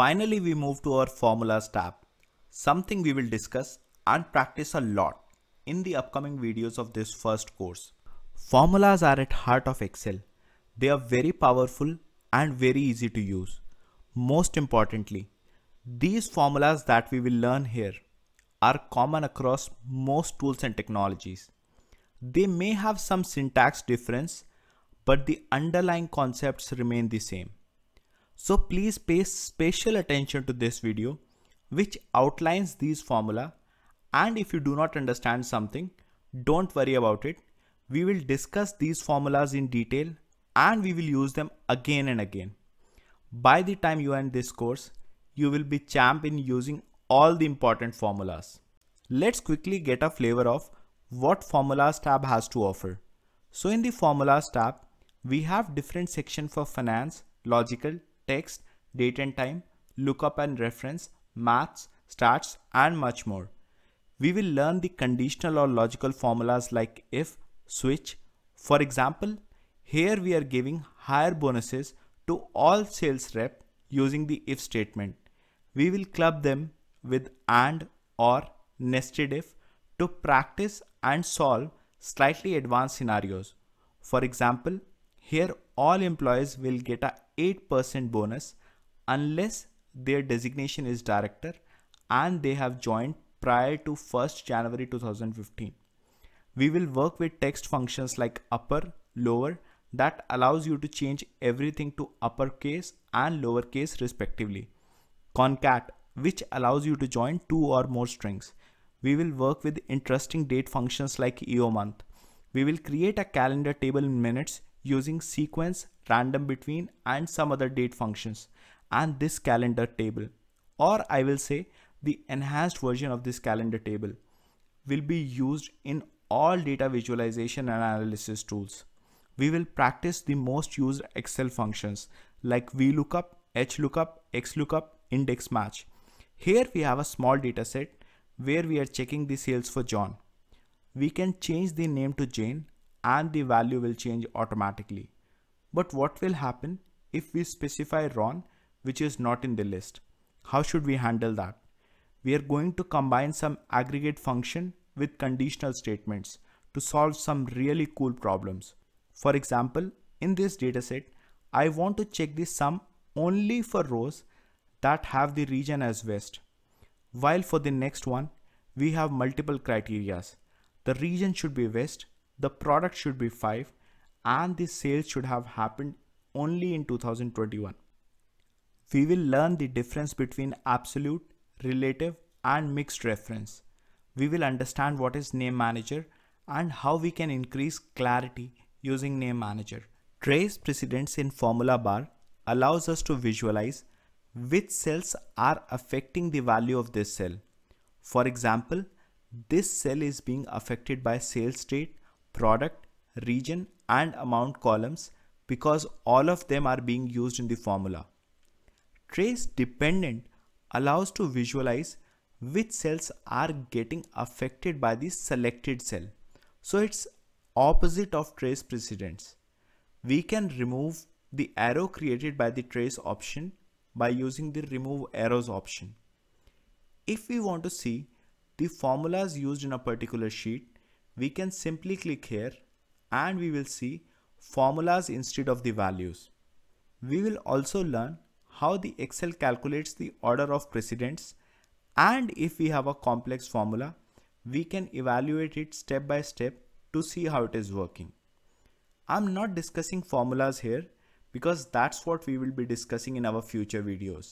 Finally, we move to our formulas tab, something we will discuss and practice a lot in the upcoming videos of this first course. Formulas are at heart of Excel. They are very powerful and very easy to use. Most importantly, these formulas that we will learn here are common across most tools and technologies. They may have some syntax difference, but the underlying concepts remain the same. So please pay special attention to this video which outlines these formula and if you do not understand something, don't worry about it. We will discuss these formulas in detail and we will use them again and again. By the time you end this course, you will be champ in using all the important formulas. Let's quickly get a flavor of what formulas tab has to offer. So in the formulas tab, we have different section for finance, logical, text, date and time, lookup and reference, maths, stats, and much more. We will learn the conditional or logical formulas like if, switch. For example, here we are giving higher bonuses to all sales rep using the if statement. We will club them with and or nested if to practice and solve slightly advanced scenarios. For example, here all employees will get a 8% bonus unless their designation is director and they have joined prior to 1st January 2015. We will work with text functions like upper, lower that allows you to change everything to uppercase and lowercase respectively. Concat which allows you to join two or more strings. We will work with interesting date functions like EO month. We will create a calendar table in minutes using sequence, random between and some other date functions and this calendar table or I will say the enhanced version of this calendar table will be used in all data visualization and analysis tools. We will practice the most used Excel functions like VLOOKUP, HLOOKUP, XLOOKUP, index match. Here we have a small dataset where we are checking the sales for John. We can change the name to Jane and the value will change automatically. But what will happen if we specify Ron which is not in the list? How should we handle that? We are going to combine some aggregate function with conditional statements to solve some really cool problems. For example, in this dataset, I want to check the sum only for rows that have the region as West. While for the next one, we have multiple criterias. The region should be West the product should be 5 and the sales should have happened only in 2021. We will learn the difference between absolute, relative and mixed reference. We will understand what is name manager and how we can increase clarity using name manager. Trace precedence in formula bar allows us to visualize which cells are affecting the value of this cell. For example, this cell is being affected by sales date product, region and amount columns because all of them are being used in the formula. Trace dependent allows to visualize which cells are getting affected by the selected cell. So it's opposite of trace precedence. We can remove the arrow created by the trace option by using the remove arrows option. If we want to see the formulas used in a particular sheet, we can simply click here and we will see formulas instead of the values. We will also learn how the Excel calculates the order of precedence and if we have a complex formula, we can evaluate it step by step to see how it is working. I'm not discussing formulas here because that's what we will be discussing in our future videos.